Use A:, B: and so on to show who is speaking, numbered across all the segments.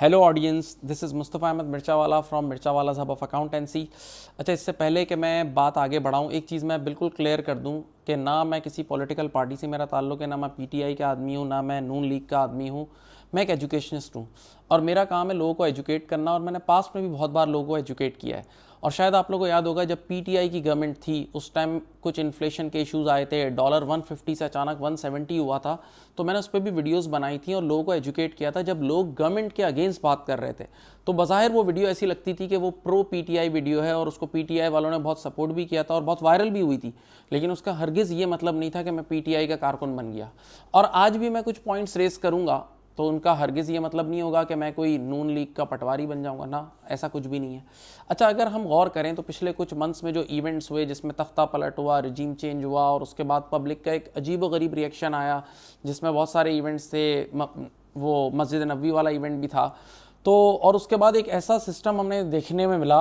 A: hello audience this is Mustafa Ahmed Mirchawala from Mirchawala साहब of accountancy अच्छा इससे पहले कि मैं बात आगे बढ़ाऊँ एक चीज़ मैं बिल्कुल क्लियर कर दूँ कि ना मैं किसी पॉलिटिकल पार्टी से मेरा ताल्लुक है ना मैं पीटीआई का आदमी हूँ ना मैं नून लीग का आदमी हूँ मैं एक एजुकेशनिस्ट हूँ और मेरा काम है लोगों को एजुकेट करना और मैंने पास्ट में भी बहुत बार लोगों को एजुकेट किया है और शायद आप लोगों को याद होगा जब पीटीआई की गवर्नमेंट थी उस टाइम कुछ इन्फ्लेशन के इश्यूज आए थे डॉलर 150 से अचानक 170 हुआ था तो मैंने उस पर भी वीडियोस बनाई थी और लोगों को एजुकेट किया था जब लोग गवर्नमेंट के अगेंस्ट बात कर रहे थे तो बाहिर वो वीडियो ऐसी लगती थी कि वो प्रो पी वीडियो है और उसको पी वालों ने बहुत सपोर्ट भी किया था और बहुत वायरल भी हुई थी लेकिन उसका हरगिज़ ये मतलब नहीं था कि मैं पी का कारकुन बन गया और आज भी मैं कुछ पॉइंट्स रेस करूँगा तो उनका हरगिज़ ये मतलब नहीं होगा कि मैं कोई नून लीग का पटवारी बन जाऊंगा ना ऐसा कुछ भी नहीं है अच्छा अगर हम गौर करें तो पिछले कुछ मंथ्स में जो इवेंट्स हुए जिसमें तख्ता पलट हुआ रिजीम चेंज हुआ और उसके बाद पब्लिक का एक अजीब व गरीब रिएक्शन आया जिसमें बहुत सारे इवेंट्स थे वो मस्जिद नबी वाला इवेंट भी था तो और उसके बाद एक ऐसा सिस्टम हमने देखने में मिला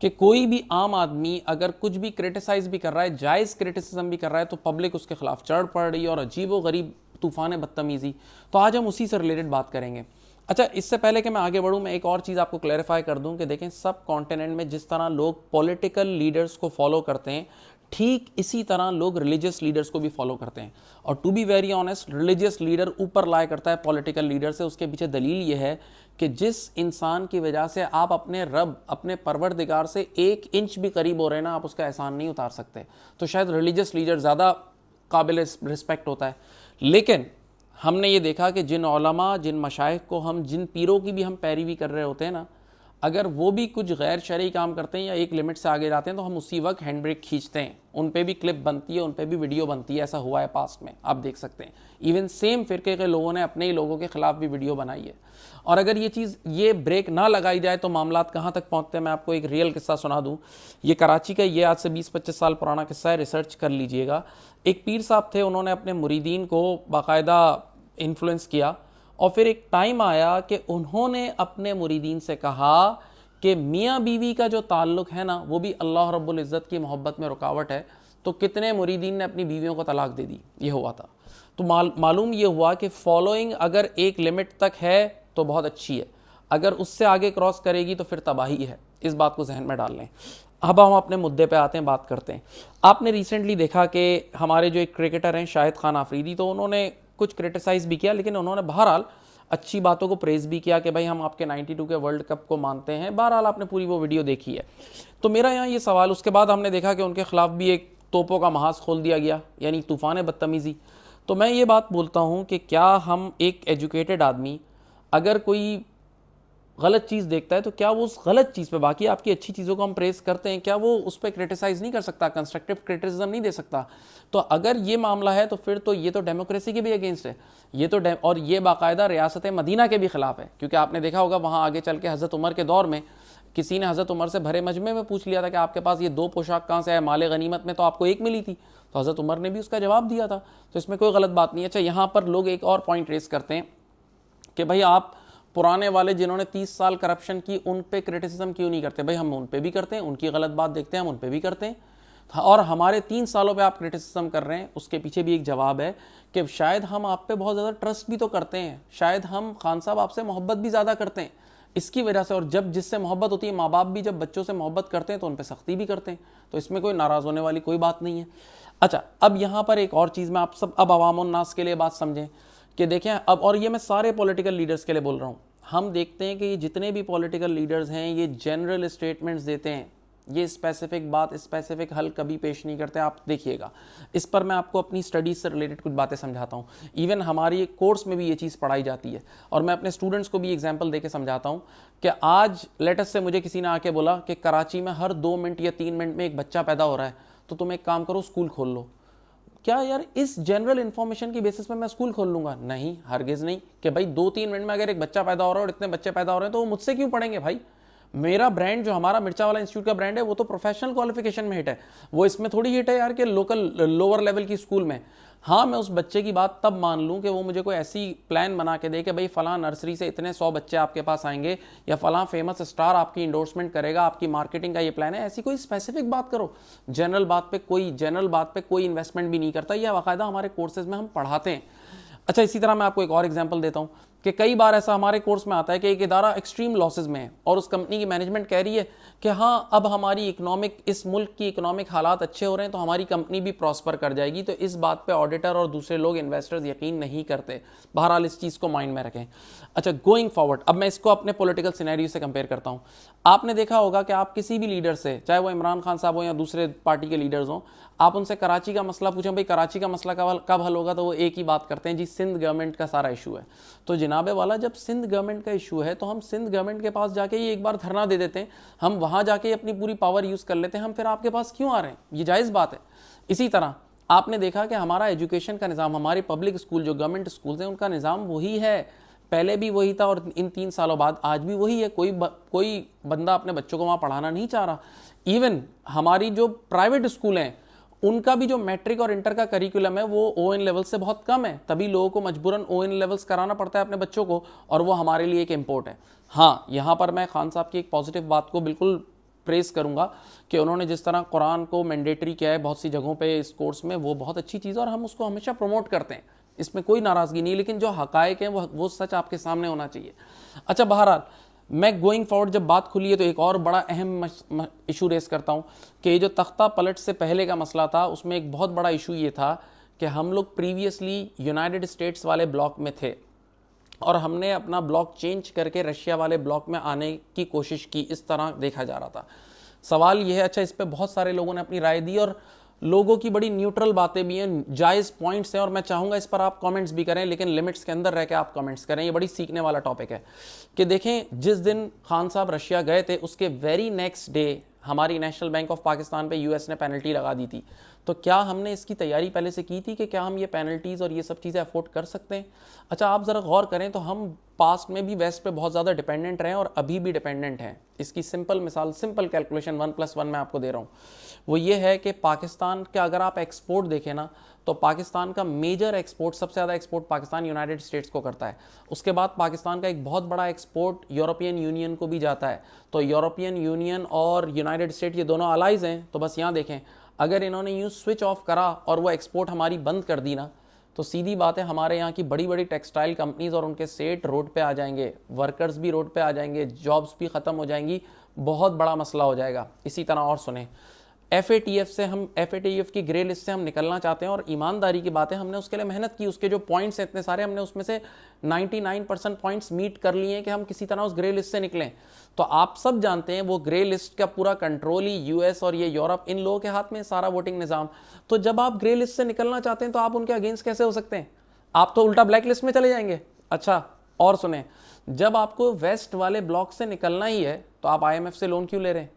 A: कि कोई भी आम आदमी अगर कुछ भी क्रिटिसाइज़ भी कर रहा है जायज़ क्रिटिसिज्म भी कर रहा है तो पब्लिक उसके खिलाफ चढ़ पड़ रही है और अजीब व गरीब तूफ़ान बदतमीज़ी तो आज हम उसी से रिलेटेड बात करेंगे अच्छा इससे पहले कि मैं आगे बढ़ूँ मैं एक और चीज़ आपको क्लैरिफाई कर दूँ कि देखें सब कॉन्टिनेंट में जिस तरह लोग पॉलिटिकल लीडर्स को फॉलो करते हैं ठीक इसी तरह लोग रिलीजियस लीडर्स को भी फॉलो करते हैं और to be very honest religious leader ऊपर लाया करता है पॉलिटिकल लीडर से उसके पीछे दलील ये है कि जिस इंसान की वजह से आप अपने रब अपने परवरदिगार से एक इंच भी करीब हो रहे ना आप उसका एहसान नहीं उतार सकते तो शायद रिलीजियस लीडर ज़्यादा काबिल रिस्पेक्ट होता है लेकिन हमने ये देखा कि जिन जिन मशाइ को हम जिन पीरों की भी हम पैरवी कर रहे होते हैं ना अगर वो भी कुछ गैर शरी काम करते हैं या एक लिमिट से आगे जाते हैं तो हम उसी वक्त हैंड ब्रेक खींचते हैं उन पर भी क्लिप बनती है उन पर भी वीडियो बनती है ऐसा हुआ है पास्ट में आप देख सकते हैं इवन सेम फिरके के लोगों ने अपने ही लोगों के खिलाफ भी वीडियो बनाई है और अगर ये चीज़ ये ब्रेक ना लगाई जाए तो मामला कहाँ तक पहुँचते हैं मैं आपको एक रियल किस्सा सुना दूँ ये कराची का ये आज से बीस पच्चीस साल पुराना किस्सा है रिसर्च कर लीजिएगा एक पीर साहब थे उन्होंने अपने मुरीदीन को बाकायदा इन्फ्लुएंस किया और फिर एक टाइम आया कि उन्होंने अपने मुरीदीन से कहा कि मियाँ बीवी का जो ताल्लुक है ना वो भी अल्लाह रब्बुल इज़्ज़त की मोहब्बत में रुकावट है तो कितने मुरीदीन ने अपनी बीवियों को तलाक दे दी ये हुआ था तो माल, मालूम ये हुआ कि फॉलोइंग अगर एक लिमिट तक है तो बहुत अच्छी है अगर उससे आगे क्रॉस करेगी तो फिर तबाही है इस बात को जहन में डाल लें अब हम अपने मुद्दे पे आते हैं बात करते हैं आपने रिसेंटली देखा कि हमारे जो एक क्रिकेटर हैं शाहिद खान आफरीदी तो उन्होंने कुछ क्रिटिसाइज़ भी किया लेकिन उन्होंने बहरहाल अच्छी बातों को प्रेज़ भी किया कि भाई हम आपके 92 के वर्ल्ड कप को मानते हैं बहरहाल आपने पूरी वो वीडियो देखी है तो मेरा यहाँ ये सवाल उसके बाद हमने देखा कि उनके ख़िलाफ़ भी एक तोपों का महाज खोल दिया गया यानी तूफ़ान बदतमीज़ी तो मैं ये बात बोलता हूँ कि क्या हम एक एजुकेटेड आदमी अगर कोई गलत चीज़ देखता है तो क्या वो उस गलत चीज़ पे बाकी आपकी अच्छी चीज़ों को हम प्रेस करते हैं क्या वो उस पर क्रिटिसाइज़ नहीं कर सकता कंस्ट्रक्टिव क्रिटिसिज्म नहीं दे सकता तो अगर ये मामला है तो फिर तो ये तो डेमोक्रेसी के भी अगेंस्ट है ये तो और ये बाकायदा रियासत मदीना के भी ख़िलाफ़ है क्योंकि आपने देखा होगा वहाँ आगे चल के हज़रत उमर के दौर में किसी ने हज़रत उमर से भरे मजमे में पूछ लिया था कि आपके पास ये दो पोशाक कहाँ से आए माल गनीमत में तो आपको एक मिली थी तो हज़रत उमर ने भी उसका जवाब दिया था तो इसमें कोई गलत बात नहीं अच्छा यहाँ पर लोग एक और पॉइंट रेस करते हैं कि भाई आप पुराने वाले जिन्होंने 30 साल करप्शन की उन पे क्रिटिसिज्म क्यों नहीं करते भाई हम उन पे भी करते हैं उनकी गलत बात देखते हैं हम उन पे भी करते हैं और हमारे तीन सालों पे आप क्रिटिसिज्म कर रहे हैं उसके पीछे भी एक जवाब है कि शायद हम आप पे बहुत ज़्यादा ट्रस्ट भी तो करते हैं शायद हम खान साहब आपसे मोहब्बत भी ज़्यादा करते हैं इसकी वजह से और जब जिससे मोहब्बत होती है माँ बाप भी जब बच्चों से मोहब्बत करते हैं तो उन पर सख्ती भी करते हैं तो इसमें कोई नाराज़ होने वाली कोई बात नहीं है अच्छा अब यहाँ पर एक और चीज़ में आप सब अब अवामनास के लिए बात समझें कि देखें अब और ये मैं सारे पॉलिटिकल लीडर्स के लिए बोल रहा हूँ हम देखते हैं कि ये जितने भी पॉलिटिकल लीडर्स हैं ये जनरल स्टेटमेंट्स देते हैं ये स्पेसिफिक बात स्पेसिफिक हल कभी पेश नहीं करते आप देखिएगा इस पर मैं आपको अपनी स्टडीज़ से रिलेटेड कुछ बातें समझाता हूँ इवन हमारी कोर्स में भी ये चीज़ पढ़ाई जाती है और मैं अपने स्टूडेंट्स को भी एग्जाम्पल दे समझाता हूँ कि आज लेटेस्ट से मुझे किसी ने आके बोला कि कराची में हर दो मिनट या तीन मिनट में एक बच्चा पैदा हो रहा है तो तुम एक काम करो स्कूल खोल लो क्या यार इस जनरल इन्फॉर्मेशन की बेसिस पे मैं स्कूल खोल लूंगा नहीं हरगिज नहीं कि भाई दो तीन मिनट में अगर एक बच्चा पैदा हो रहा है और इतने बच्चे पैदा हो रहे हैं तो वो मुझसे क्यों पढ़ेंगे भाई मेरा ब्रांड जो हमारा मिर्चा वाला इंस्टीट्यूट का ब्रांड है वो तो प्रोफेशनल क्वालिफिकेशन में हिट है वो इसमें थोड़ी हिट है यार कि लोकल लोअर लेवल की स्कूल में हाँ मैं उस बच्चे की बात तब मान लूँ कि वो मुझे कोई ऐसी प्लान बना के दे कि भाई फ़लाँ नर्सरी से इतने सौ बच्चे आपके पास आएंगे या फ़लाँ फेमस स्टार आपकी इंडोर्समेंट करेगा आपकी मार्केटिंग का ये प्लान है ऐसी कोई स्पेसिफिक बात करो जनरल बात पे कोई जनरल बात पे कोई इन्वेस्टमेंट भी नहीं करता यह बाकायदा हमारे कोर्सेज में हम पढ़ाते हैं अच्छा इसी तरह मैं आपको एक और एग्जाम्पल देता हूँ कि कई बार ऐसा हमारे कोर्स में आता है कि एक इदारा एक्सट्रीम लॉसेज में है और उस कंपनी की मैनेजमेंट कह रही है कि हाँ अब हमारी इकोनॉमिक इस मुल्क की इकोनॉमिक हालात अच्छे हो रहे हैं तो हमारी कंपनी भी प्रॉस्पर कर जाएगी तो इस बात पे ऑडिटर और दूसरे लोग इन्वेस्टर्स यकीन नहीं करते बहरहाल इस चीज़ को माइंड में रखें अच्छा गोइंग फॉरवर्ड अब मैं इसको अपने पोलिटिकल सीनैरियो से कंपेयर करता हूँ आपने देखा होगा कि आप किसी भी लीडर से चाहे वो इमरान खान साहब हो या दूसरे पार्टी के लीडर्स हों आप उनसे कराची का मसला पूछें भाई कराची का मसला कब हल होगा तो वो एक ही बात करते हैं जी सिंध गवर्नमेंट का सारा इशू है तो जिना जनाबे वाला जब सिंध गवर्नमेंट का इशू है तो हम सिंध गवर्नमेंट के पास जाके ये एक बार धरना दे देते हैं हम वहाँ जाके अपनी पूरी पावर यूज़ कर लेते हैं हम फिर आपके पास क्यों आ रहे हैं ये जायज़ बात है इसी तरह आपने देखा कि हमारा एजुकेशन का निज़ाम हमारे पब्लिक स्कूल जो गवर्नमेंट स्कूल्स हैं उनका निज़ाम वही है पहले भी वही था और इन तीन सालों बाद आज भी वही है कोई कोई बंदा अपने बच्चों को वहाँ पढ़ाना नहीं चाह रहा इवन हमारी जो प्राइवेट स्कूल हैं उनका भी जो मैट्रिक और इंटर का करिकुलम है वो ओ एन लेवल से बहुत कम है तभी लोगों को मजबूरन ओ एन लेवल्स कराना पड़ता है अपने बच्चों को और वो हमारे लिए एक इम्पोर्ट है हाँ यहाँ पर मैं खान साहब की एक पॉजिटिव बात को बिल्कुल प्रेस करूंगा कि उन्होंने जिस तरह कुरान को मैंडेटरी किया है बहुत सी जगहों पर इस कोर्स में वो बहुत अच्छी चीज़ है और हम उसको हमेशा प्रमोट करते हैं इसमें कोई नाराज़गी नहीं लेकिन जो हकायक हैं वो वो सच आपके सामने होना चाहिए अच्छा बहरहाल मैं गोइंग फॉरवर्ड जब बात खुली है तो एक और बड़ा अहम इशू रेस करता हूँ कि ये जो तख्ता पलट से पहले का मसला था उसमें एक बहुत बड़ा इशू ये था कि हम लोग प्रीवियसली यूनाइटेड स्टेट्स वाले ब्लॉक में थे और हमने अपना ब्लॉक चेंज करके रशिया वाले ब्लॉक में आने की कोशिश की इस तरह देखा जा रहा था सवाल यह है अच्छा इस पर बहुत सारे लोगों ने अपनी राय दी और लोगों की बड़ी न्यूट्रल बातें भी हैं जायज़ पॉइंट्स हैं और मैं चाहूंगा इस पर आप कमेंट्स भी करें लेकिन लिमिट्स के अंदर रह के आप कमेंट्स करें ये बड़ी सीखने वाला टॉपिक है कि देखें जिस दिन खान साहब रशिया गए थे उसके वेरी नेक्स्ट डे हमारी नेशनल बैंक ऑफ पाकिस्तान पे यूएस ने पेनल्टी लगा दी थी तो क्या हमने इसकी तैयारी पहले से की थी कि क्या हम ये पेनल्टीज़ और ये सब चीज़ें अफोर्ड कर सकते हैं अच्छा आप ज़रा गौर करें तो हम पास्ट में भी वेस्ट पे बहुत ज़्यादा डिपेंडेंट रहे और अभी भी डिपेंडेंट हैं इसकी सिंपल मिसाल simple calculation one plus one मैं आपको दे रहा हूँ वो ये है कि पाकिस्तान का अगर आप एक्सपोर्ट देखें ना तो पाकिस्तान का मेजर एक्सपोर्ट सबसे ज़्यादा एक्सपोर्ट पाकिस्तान यूनाइटेड स्टेट्स को करता है उसके बाद पाकिस्तान का एक बहुत बड़ा एक्सपोर्ट यूरोपियन यूनियन को भी जाता है तो यूरोपियन यूनियन और यूनाइटेड स्टेट ये दोनों अलाइज हैं तो बस यहाँ देखें अगर इन्होंने यूँ स्विच ऑफ करा और वो एक्सपोर्ट हमारी बंद कर दी ना तो सीधी बात है हमारे यहाँ की बड़ी बड़ी टेक्सटाइल कंपनीज और उनके सेट रोड पे आ जाएंगे वर्कर्स भी रोड पे आ जाएंगे जॉब्स भी ख़त्म हो जाएंगी बहुत बड़ा मसला हो जाएगा इसी तरह और सुने एफ से हम एफ की ग्रे लिस्ट से हम निकलना चाहते हैं और ईमानदारी की बात है हमने उसके लिए मेहनत की उसके जो पॉइंट्स हैं इतने सारे हमने उसमें से 99 परसेंट पॉइंट्स मीट कर लिए हैं कि हम किसी तरह उस ग्रे लिस्ट से निकलें तो आप सब जानते हैं वो ग्रे लिस्ट का पूरा कंट्रोल ही यूएस और ये यूरोप इन लोगों के हाथ में सारा वोटिंग निज़ाम तो जब आप ग्रे लिस्ट से निकलना चाहते हैं तो आप उनके अगेंस्ट कैसे हो सकते हैं आप तो उल्टा ब्लैक लिस्ट में चले जाएंगे अच्छा और सुने जब आपको वेस्ट वाले ब्लॉक से निकलना ही है तो आप आईएमएफ से लोन क्यों ले रहे हैं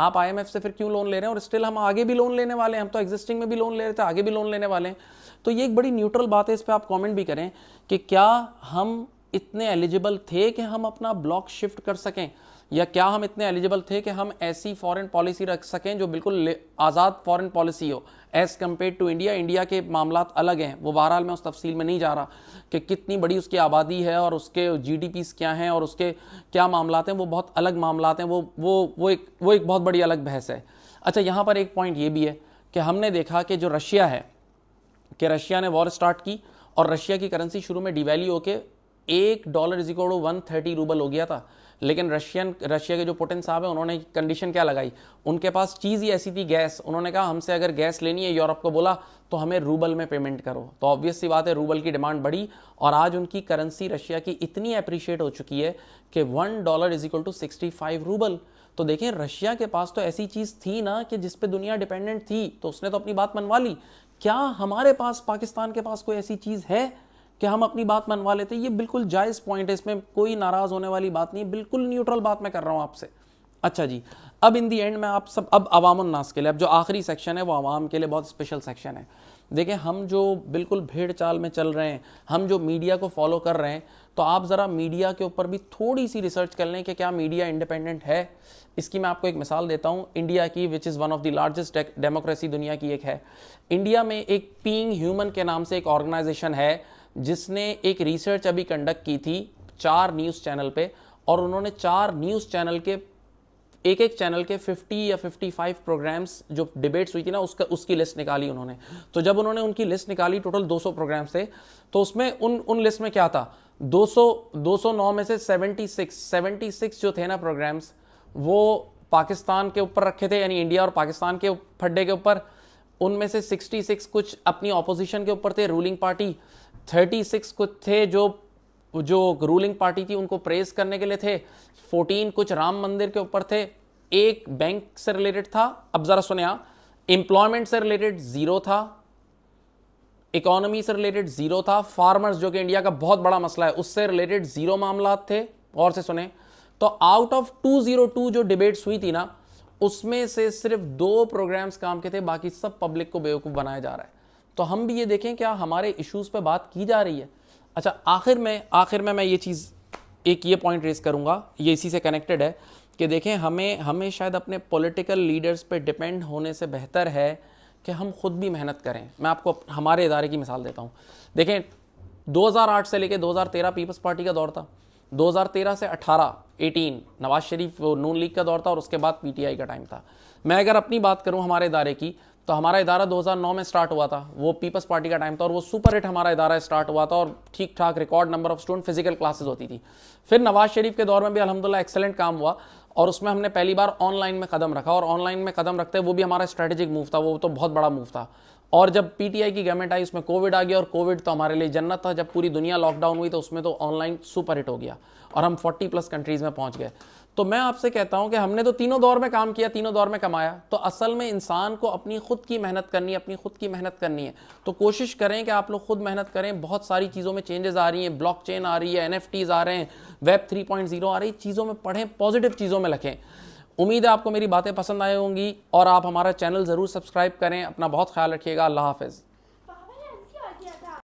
A: आप आई से फिर क्यों लोन ले रहे हैं और स्टिल हम आगे भी लोन लेने वाले हैं हम तो एग्जिस्टिंग में भी लोन ले रहे थे आगे भी लोन लेने वाले हैं तो ये एक बड़ी न्यूट्रल बात है इस पर आप कॉमेंट भी करें कि क्या हम इतने एलिजिबल थे कि हम अपना ब्लॉक शिफ्ट कर सकें या क्या हम इतने एलिजिबल थे कि हम ऐसी फॉरेन पॉलिसी रख सकें जो बिल्कुल आज़ाद फॉरेन पॉलिसी हो as compare to India India के मामला अलग हैं वो बहरहाल मैं उस तफसील में नहीं जा रहा कि कितनी बड़ी उसकी आबादी है और उसके जी क्या हैं और उसके क्या मामला हैं वो बहुत अलग मामला हैं वो वो वो एक वो एक बहुत बड़ी अलग बहस है अच्छा यहाँ पर एक पॉइंट ये भी है कि हमने देखा कि जो रशिया है कि रशिया ने वॉर स्टार्ट की और रशिया की करेंसी शुरू में डिवेल्यू होकर एक dollar is equal to one thirty rouble हो गया था लेकिन रशियन रशिया के जो पुटिन साहब हैं उन्होंने कंडीशन क्या लगाई उनके पास चीज़ ही ऐसी थी गैस उन्होंने कहा हमसे अगर गैस लेनी है यूरोप को बोला तो हमें रूबल में पेमेंट करो तो ऑब्वियस सी बात है रूबल की डिमांड बढ़ी और आज उनकी करेंसी रशिया की इतनी अप्रिशिएट हो चुकी है कि one dollar is equal to sixty five rouble तो देखें रशिया के पास तो ऐसी चीज़ थी ना कि जिस पे दुनिया डिपेंडेंट थी तो उसने तो अपनी बात मनवा ली क्या हमारे पास पाकिस्तान के पास कोई ऐसी चीज़ है कि हम अपनी बात मनवा लेते ये बिल्कुल जायज़ पॉइंट है इसमें कोई नाराज़ होने वाली बात नहीं बिल्कुल न्यूट्रल बात मैं कर रहा हूँ आपसे अच्छा जी अब इन दी एंड में आप सब अब अवाम उन्नास के लिए अब जो आखिरी सेक्शन है वो आवाम के लिए बहुत स्पेशल सेक्शन है देखिए हम जो बिल्कुल भेड़ चाल में चल रहे हैं हम जो मीडिया को फॉलो कर रहे हैं तो आप ज़रा मीडिया के ऊपर भी थोड़ी सी रिसर्च कर लें कि क्या मीडिया इंडिपेंडेंट है इसकी मैं आपको एक मिसाल देता हूँ इंडिया की which is one of the largest democracy दुनिया की एक है इंडिया में एक पींग ह्यूमन के नाम से एक ऑर्गेनाइजेशन है जिसने एक रिसर्च अभी कंडक्ट की थी चार न्यूज़ चैनल पे और उन्होंने चार न्यूज़ चैनल के एक एक चैनल के 50 या 55 प्रोग्राम्स जो डिबेट्स हुई थी ना उसका उसकी लिस्ट निकाली उन्होंने तो जब उन्होंने उनकी लिस्ट निकाली टोटल 200 प्रोग्राम्स थे तो उसमें उन उन लिस्ट में क्या था 200 209 में से 76 76 जो थे ना प्रोग्राम्स वो पाकिस्तान के ऊपर रखे थे यानी इंडिया और पाकिस्तान के फड्डे के ऊपर उनमें से 66 कुछ अपनी ऑपोजिशन के ऊपर थे रूलिंग पार्टी 36 कुछ थे जो जो रूलिंग पार्टी थी उनको प्रेस करने के लिए थे 14 कुछ राम मंदिर के ऊपर थे एक बैंक से रिलेटेड था अब ज़रा सुनिया एम्प्लॉयमेंट से रिलेटेड ज़ीरो था इकोनॉमी से रिलेटेड ज़ीरो था फार्मर्स जो कि इंडिया का बहुत बड़ा मसला है उससे रिलेटेड ज़ीरो मामला थे और से सुने तो आउट ऑफ 202 जो डिबेट्स हुई थी ना उसमें से सिर्फ दो प्रोग्राम्स काम के थे बाकी सब पब्लिक को बेवकूफ़ बनाया जा रहा है तो हम भी ये देखें क्या हमारे इश्यूज़ पर बात की जा रही है अच्छा आखिर में आखिर में मैं ये चीज़ एक ये पॉइंट रेज करूँगा ये इसी से कनेक्टेड है कि देखें हमें हमें शायद अपने पॉलिटिकल लीडर्स पे डिपेंड होने से बेहतर है कि हम खुद भी मेहनत करें मैं आपको हमारे इदारे की मिसाल देता हूँ देखें 2008 से लेकर 2013 पीपल्स पार्टी का दौर था 2013 से 18 18 नवाज शरीफ नून लीग का दौर था और उसके बाद पीटीआई का टाइम था मैं अगर अपनी बात करूँ हमारे इदारे की तो हमारा इदारा 2009 में स्टार्ट हुआ था वो पीपल्स पार्टी का टाइम था और वो सुपर हिट हमारा इदारा स्टार्ट हुआ था और ठीक ठाक record number of student physical classes होती थी फिर नवाज शरीफ के दौर में भी अलहमदिल्ला एक्सेलेंट काम हुआ और उसमें हमने पहली बार ऑनलाइन में कदम रखा और ऑनलाइन में कदम रखते वो भी हमारा स्ट्रेटेजिक मूव था वो तो बहुत बड़ा मूव था और जब पीटीआई की गवर्नमेंट आई उसमें कोविड आ गया और कोविड तो हमारे लिए जन्नत था जब पूरी दुनिया लॉकडाउन हुई तो उसमें तो ऑनलाइन सुपर हिट हो गया और हम 40 प्लस कंट्रीज़ में पहुंच गए तो मैं आपसे कहता हूं कि हमने तो तीनों दौर में काम किया तीनों दौर में कमाया तो असल में इंसान को अपनी खुद की मेहनत करनी है अपनी खुद की मेहनत करनी है तो कोशिश करें कि आप लोग खुद मेहनत करें बहुत सारी चीज़ों में चेंजेस आ रही हैं ब्लॉकचेन आ रही है एन आ रहे हैं वेब 3.0 आ रही चीज़ों में पढ़ें पॉजिटिव चीज़ों में लखें उम्मीद है आपको मेरी बातें पसंद आए होंगी और आप हमारा चैनल ज़रूर सब्सक्राइब करें अपना बहुत ख्याल रखिएगा अल्लाह हाफिज़